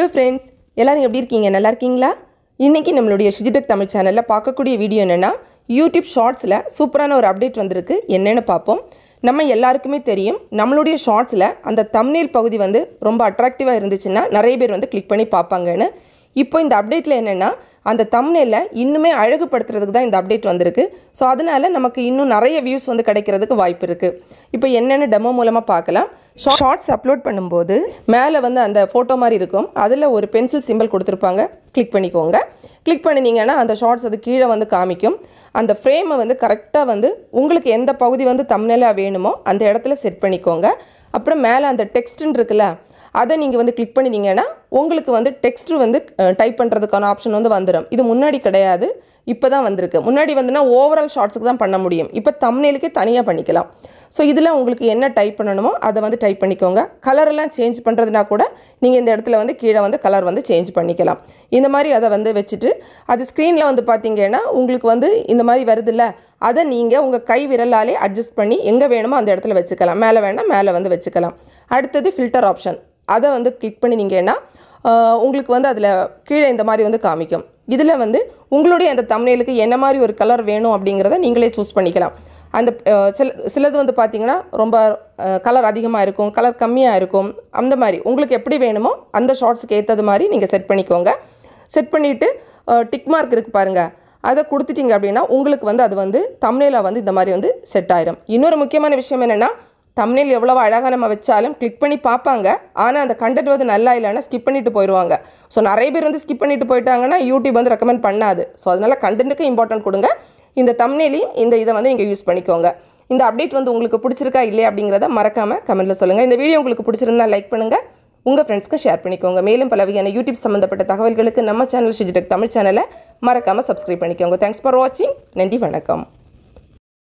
hello friends எல்லோரும் எப்படி இருக்கீங்க நல்லா இருக்கீங்களா இன்றைக்கி நம்மளுடைய ஷிஜிடெக் தமிழ் சேனலில் பார்க்கக்கூடிய வீடியோ என்னென்னா யூடியூப் ஷார்ட்ஸில் சூப்பரான ஒரு அப்டேட் வந்திருக்கு என்னென்னு பார்ப்போம் நம்ம எல்லாருக்குமே தெரியும் நம்மளுடைய ஷார்ட்ஸில் அந்த தம்னேல் பகுதி வந்து ரொம்ப அட்ராக்டிவாக இருந்துச்சுன்னா நிறைய பேர் வந்து கிளிக் பண்ணி பார்ப்பாங்கன்னு இப்போ இந்த அப்டேட்டில் என்னென்னா அந்த தம்னெல்ல இன்னுமே அழகுபடுத்துறதுக்கு தான் இந்த அப்டேட் வந்திருக்கு ஸோ அதனால் நமக்கு இன்னும் நிறைய வியூஸ் வந்து கிடைக்கிறதுக்கு வாய்ப்பு இருக்குது இப்போ என்னென்னு டெமோ மூலமாக பார்க்கலாம் ஷார்ட்ஸ் அப்லோட் பண்ணும்போது மேலே வந்து அந்த ஃபோட்டோ மாதிரி இருக்கும் அதில் ஒரு பென்சில் சிம்பிள் கொடுத்துருப்பாங்க கிளிக் பண்ணிக்கோங்க கிளிக் பண்ணினீங்கன்னா அந்த ஷார்ட்ஸ் அது கீழே வந்து காமிக்கும் அந்த ஃப்ரேமை வந்து கரெக்டாக வந்து உங்களுக்கு எந்த பகுதி வந்து தம்னலாக வேணுமோ அந்த இடத்துல செட் பண்ணிக்கோங்க அப்புறம் மேலே அந்த டெக்ஸ்ட்டுன்னு இருக்குல்ல அதை நீங்கள் வந்து கிளிக் பண்ணினீங்கன்னா உங்களுக்கு வந்து டெக்ஸ்ட் வந்து டைப் பண்ணுறதுக்கான ஆப்ஷன் வந்து வந்துடும் இது முன்னாடி கிடையாது இப்போ தான் வந்திருக்கு முன்னாடி வந்துன்னா ஓவரால் ஷார்ட்ஸுக்கு தான் பண்ண முடியும் இப்போ தம்னேலுக்கே தனியாக பண்ணிக்கலாம் ஸோ இதில் உங்களுக்கு என்ன டைப் பண்ணணுமோ அதை வந்து டைப் பண்ணிக்கோங்க கலரெல்லாம் சேஞ்ச் பண்ணுறதுனா கூட நீங்கள் இந்த இடத்துல வந்து கீழே வந்து கலர் வந்து சேஞ்ச் பண்ணிக்கலாம் இந்த மாதிரி அதை வந்து வச்சுட்டு அது ஸ்க்ரீனில் வந்து பார்த்தீங்கன்னா உங்களுக்கு வந்து இந்த மாதிரி வருதுல்ல அதை நீங்கள் உங்கள் கை விரலாலே அட்ஜஸ்ட் பண்ணி எங்கே வேணுமோ அந்த இடத்துல வச்சுக்கலாம் மேலே வேணால் மேலே வந்து வச்சுக்கலாம் அடுத்தது ஃபில்டர் ஆப்ஷன் அதை வந்து கிளிக் பண்ணினீங்கன்னா உங்களுக்கு வந்து அதில் கீழே இந்த மாதிரி வந்து காமிக்கும் இதில் வந்து உங்களுடைய அந்த தமிழலுக்கு என்ன மாதிரி ஒரு கலர் வேணும் அப்படிங்கிறத நீங்களே சூஸ் பண்ணிக்கலாம் அந்த சில சிலது வந்து பார்த்திங்கன்னா ரொம்ப கலர் அதிகமாக இருக்கும் கலர் கம்மியாக இருக்கும் அந்த மாதிரி உங்களுக்கு எப்படி வேணுமோ அந்த ஷார்ட்ஸுக்கு ஏற்றது மாதிரி நீங்கள் செட் பண்ணிக்கோங்க செட் பண்ணிவிட்டு டிக் மார்க் இருக்குது பாருங்கள் அதை கொடுத்துட்டிங்க அப்படின்னா உங்களுக்கு வந்து அது வந்து தமிழில் வந்து இந்த மாதிரி வந்து செட் ஆயிரும் இன்னொரு முக்கியமான விஷயம் என்னென்னா தமிழில் எவ்வளோ அழகாக நம்ம வச்சாலும் கிளிக் பண்ணி பார்ப்பாங்க ஆனால் அந்த கண்டென்ட் வந்து நல்லா இல்லைன்னா ஸ்கிப் பண்ணிட்டு போயிடுவாங்க ஸோ நிறைய பேர் வந்து ஸ்கிப் பண்ணிட்டு போயிட்டாங்கன்னா யூடியூப் வந்து ரெக்கமெண்ட் பண்ணாது ஸோ அதனால் கண்டென்ட்டுக்கு இம்பார்ட்டன்ட் கொடுங்க இந்த தமிழிலையும் இந்த இதை வந்து நீங்கள் யூஸ் பண்ணிக்கோங்க இந்த அப்டேட் வந்து உங்களுக்கு பிடிச்சிருக்கா இல்லையா அப்படிங்கிறத மறக்காமல் கமெண்ட்டில் சொல்லுங்கள் இந்த வீடியோ உங்களுக்கு பிடிச்சிருந்தா லைக் பண்ணுங்கள் உங்கள் ஃப்ரெண்ட்ஸ்க்கு ஷேர் பண்ணிக்கோங்க மேலும் பல வகையான யூடியூப் சம்மந்தப்பட்ட தகவல்களுக்கு நம்ம சேனல் ஸ்ரீஜெக் தமிழ் சேனலை மறக்காமல் சப்ஸ்கிரைப் பண்ணிக்கோங்க தேங்க்ஸ் ஃபார் வாட்சிங் நன்றி வணக்கம்